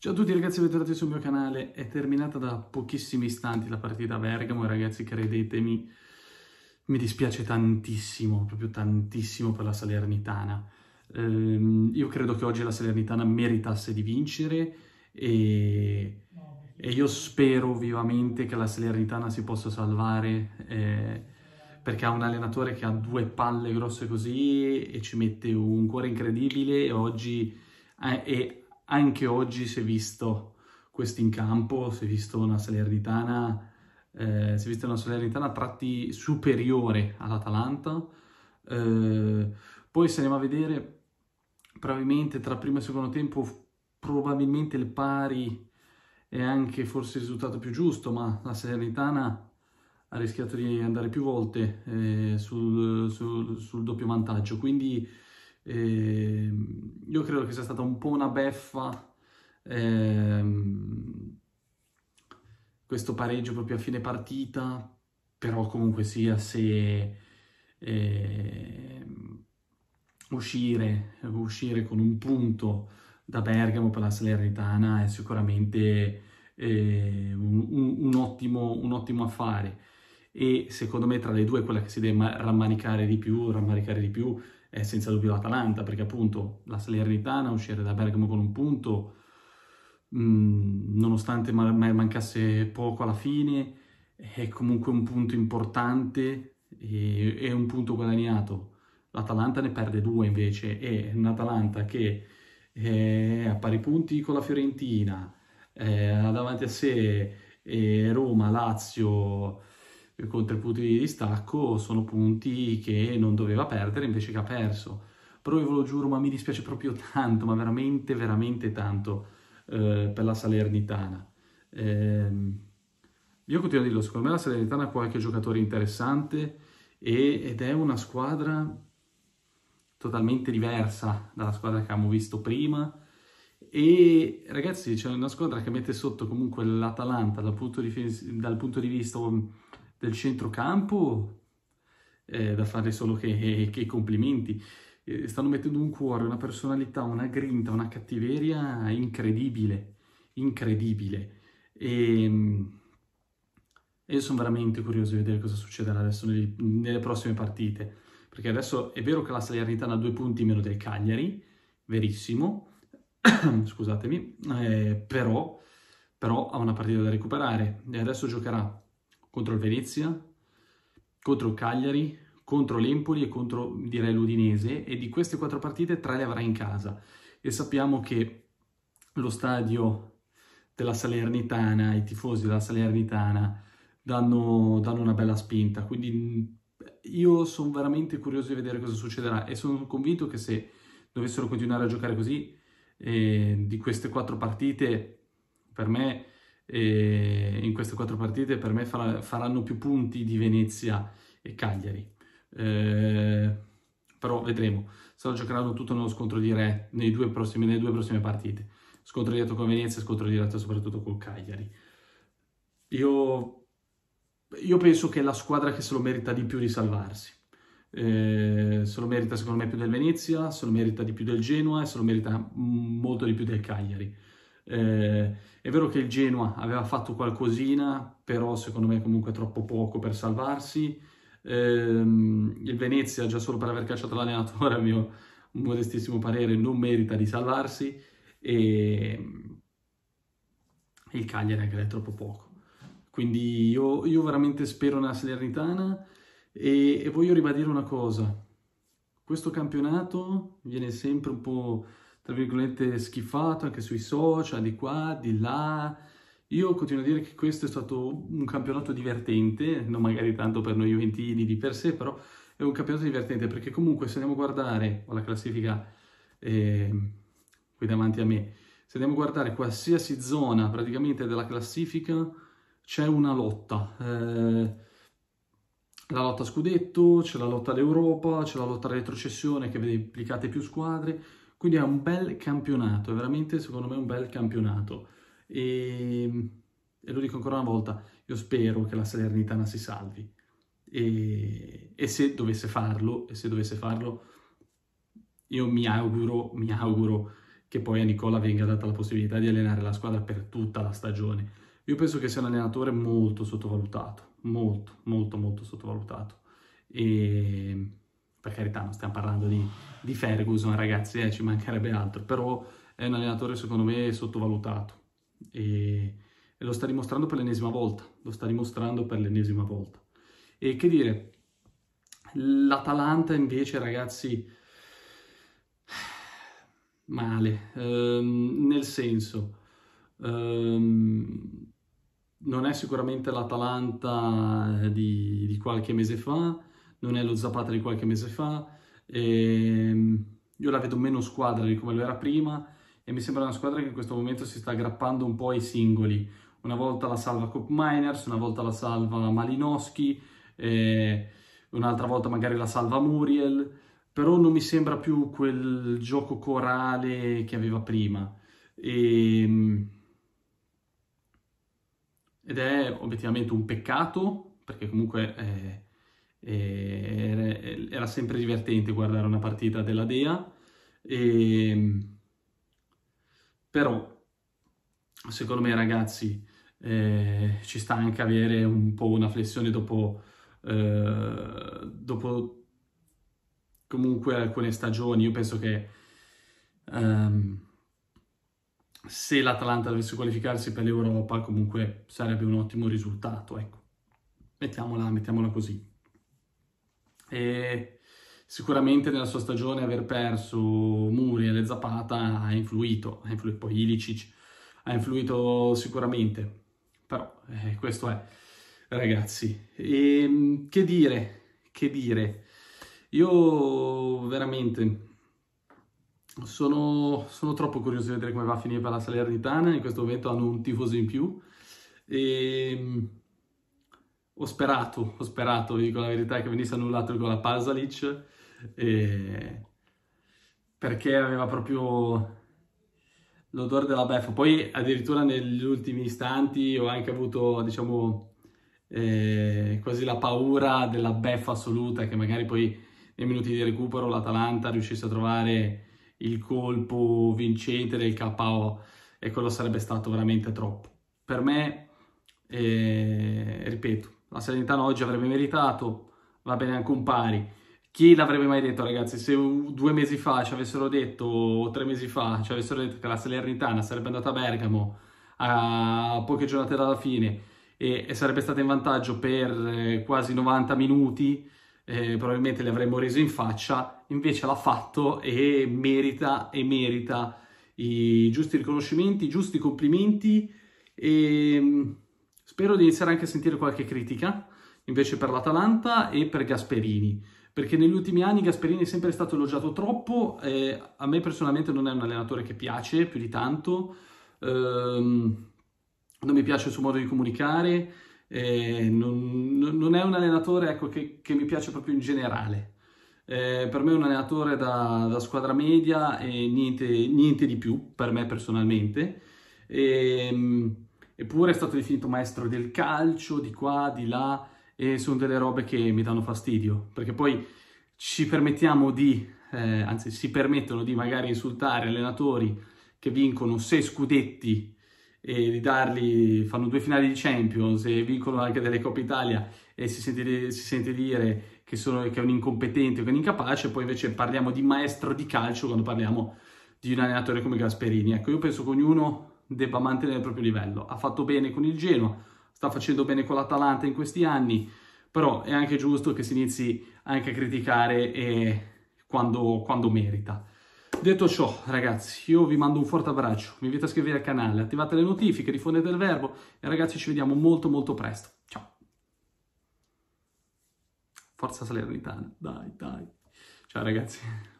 Ciao a tutti ragazzi, bentornati sul mio canale. È terminata da pochissimi istanti la partita a Bergamo ragazzi credetemi, mi dispiace tantissimo, proprio tantissimo per la Salernitana. Ehm, io credo che oggi la Salernitana meritasse di vincere e, e io spero vivamente che la Salernitana si possa salvare eh, perché ha un allenatore che ha due palle grosse così e ci mette un cuore incredibile e oggi... Eh, e anche oggi si è visto questo in campo, si è visto una Salernitana, eh, si è vista una Salernitana a tratti superiore all'Atalanta. Eh, poi se andiamo a vedere, probabilmente tra primo e secondo tempo, probabilmente il pari è anche forse il risultato più giusto, ma la Salernitana ha rischiato di andare più volte eh, sul, sul, sul, doppio vantaggio, quindi eh, io credo che sia stata un po' una beffa ehm, questo pareggio proprio a fine partita, però comunque sia se eh, uscire, uscire, con un punto da Bergamo per la Salernitana è sicuramente eh, un, un, un, ottimo, un ottimo affare e secondo me tra le due quella che si deve rammaricare di più, rammaricare di più è senza dubbio l'Atalanta, perché appunto la Salernitana uscire da Bergamo con un punto, mh, mm, nonostante mancasse poco alla fine, è comunque un punto importante e, è un punto guadagnato. L'Atalanta ne perde due invece, e un'Atalanta che è a pari punti con la Fiorentina, ha eh, davanti a sé eh, Roma, Lazio, con tre punti di distacco sono punti che non doveva perdere invece che ha perso. Però io ve lo giuro, ma mi dispiace proprio tanto, ma veramente, veramente tanto eh, per la Salernitana. Eh, io continuo a dirlo, secondo me la Salernitana ha qualche giocatore interessante e, ed è una squadra totalmente diversa dalla squadra che abbiamo visto prima. E ragazzi, c'è una squadra che mette sotto comunque l'Atalanta dal punto di, dal punto di vista del centrocampo è eh, da fare solo che, che complimenti. Eh, stanno mettendo un cuore, una personalità, una grinta, una cattiveria incredibile, incredibile. Ehm, e, io sono veramente curioso di vedere cosa succederà adesso nei, nelle prossime partite, perché adesso è vero che la Salernitana ha due punti meno del Cagliari, verissimo, scusatemi, eh, però, però ha una partita da recuperare e adesso giocherà contro il Venezia, contro il Cagliari, contro l'Empoli e contro direi l'Udinese e di queste quattro partite tre le avrà in casa e sappiamo che lo stadio della Salernitana, i tifosi della Salernitana danno, danno una bella spinta, quindi io sono veramente curioso di vedere cosa succederà e sono convinto che se dovessero continuare a giocare così eh, di queste quattro partite per me in queste quattro partite per me faranno più punti di Venezia e Cagliari. Eh, però vedremo, se lo giocheranno tutto nello scontro di re nei due prossimi, nelle due prossime partite. Scontro diretto con Venezia e scontro diretto soprattutto con Cagliari. Io, io, penso che è la squadra che se lo merita di più di salvarsi. Eh, se lo merita secondo me più del Venezia, se lo merita di più del Genoa e se lo merita molto di più del Cagliari eh, è vero che il Genoa aveva fatto qualcosina, però secondo me comunque troppo poco per salvarsi. Ehm, il Venezia, già solo per aver cacciato l'allenatore, a mio modestissimo parere, non merita di salvarsi. E ehm, il Cagliari anche è troppo poco. Quindi io, io veramente spero nella Salernitana e, e voglio ribadire una cosa. Questo campionato viene sempre un po' tra virgolette, schifato anche sui social, di qua, di là. Io continuo a dire che questo è stato un campionato divertente, non magari tanto per noi Juventini di per sé, però è un campionato divertente perché comunque se andiamo a guardare, ho la classifica eh, qui davanti a me, se andiamo a guardare qualsiasi zona praticamente della classifica c'è una lotta. Eh, la lotta a scudetto, c'è la lotta all'Europa, c'è la lotta alla retrocessione che vede implicate più squadre, quindi è un bel campionato, è veramente secondo me un bel campionato. E, ehm, e lo dico ancora una volta, io spero che la Salernitana si salvi. E, e se dovesse farlo, e se dovesse farlo, io mi auguro, mi auguro che poi a Nicola venga data la possibilità di allenare la squadra per tutta la stagione. Io penso che sia un allenatore molto sottovalutato, molto, molto, molto sottovalutato. E ehm, per carità non stiamo parlando di, di Ferguson ragazzi, eh, ci mancherebbe altro, però è un allenatore secondo me sottovalutato e, e lo sta dimostrando per l'ennesima volta, lo sta dimostrando per l'ennesima volta. E che dire, l'Atalanta invece ragazzi male, ehm, nel senso ehm, non è sicuramente l'Atalanta di, di, qualche mese fa, non è lo Zapata di qualche mese fa, ehm, io la vedo meno squadra di come lo era prima e mi sembra una squadra che in questo momento si sta aggrappando un po' ai singoli. Una volta la salva Cop Miners, una volta la salva Malinowski, eh, un'altra volta magari la salva Muriel, però non mi sembra più quel gioco corale che aveva prima. E, ehm, ed è obiettivamente un peccato, perché comunque... Eh, e era sempre divertente guardare una partita della Dea, e... Ehm, però secondo me ragazzi eh, ci sta anche avere un po' una flessione dopo, eh, dopo comunque alcune stagioni, io penso che um, se l'Atalanta dovesse qualificarsi per l'Europa comunque sarebbe un ottimo risultato, ecco. Mettiamola, mettiamola così e sicuramente nella sua stagione aver perso Muriel e Zapata ha influito, ha influito poi Ilicic, ha influito sicuramente, però eh, questo è ragazzi. E, ehm, che dire, che dire, io veramente sono, sono troppo curioso di vedere come va a finire per la Salernitana, in questo momento hanno un tifoso in più e ehm, ho sperato, ho sperato, vi dico la verità, che venisse annullato il gol a Pasalic, e... perché aveva proprio l'odore della beffa. Poi addirittura negli ultimi istanti ho anche avuto, diciamo, eh, quasi la paura della beffa assoluta, che magari poi nei minuti di recupero l'Atalanta riuscisse a trovare il colpo vincente del KO e quello sarebbe stato veramente troppo. Per me, eh, ripeto, la Salernitana oggi avrebbe meritato, va bene anche un pari. Chi l'avrebbe mai detto, ragazzi, se due mesi fa ci avessero detto, o tre mesi fa, ci avessero detto che la Salernitana sarebbe andata a Bergamo a poche giornate dalla fine e, e sarebbe stata in vantaggio per eh, quasi 90 minuti, eh, probabilmente le avremmo reso in faccia, invece l'ha fatto e merita, e merita i giusti riconoscimenti, i giusti complimenti e ehm, Spero di iniziare anche a sentire qualche critica, invece per l'Atalanta e per Gasperini, perché negli ultimi anni Gasperini è sempre stato elogiato troppo, eh, a me personalmente non è un allenatore che piace più di tanto, ehm, non mi piace il suo modo di comunicare, eh, non, non, è un allenatore ecco, che, che, mi piace proprio in generale. Eh, per me è un allenatore da, da squadra media e niente, niente, di più, per me personalmente. E, ehm, Eppure è stato definito maestro del calcio, di qua, di là, e sono delle robe che mi danno fastidio, perché poi ci permettiamo di, eh, anzi si permettono di magari insultare allenatori che vincono sei scudetti e di dargli, fanno due finali di Champions e vincono anche delle Coppe Italia e si sente, si sente dire che, sono, che, è un incompetente, che è un incapace, poi invece parliamo di maestro di calcio quando parliamo di un allenatore come Gasperini. Ecco, io penso che ognuno debba mantenere il proprio livello. Ha fatto bene con il Genoa, sta facendo bene con l'Atalanta in questi anni, però è anche giusto che si inizi anche a criticare eh, quando, quando merita. Detto ciò, ragazzi, io vi mando un forte abbraccio, vi invito a iscrivervi al canale, attivate le notifiche, diffondete il verbo e ragazzi ci vediamo molto molto presto. Ciao! Forza Salernitana, dai, dai. Ciao ragazzi.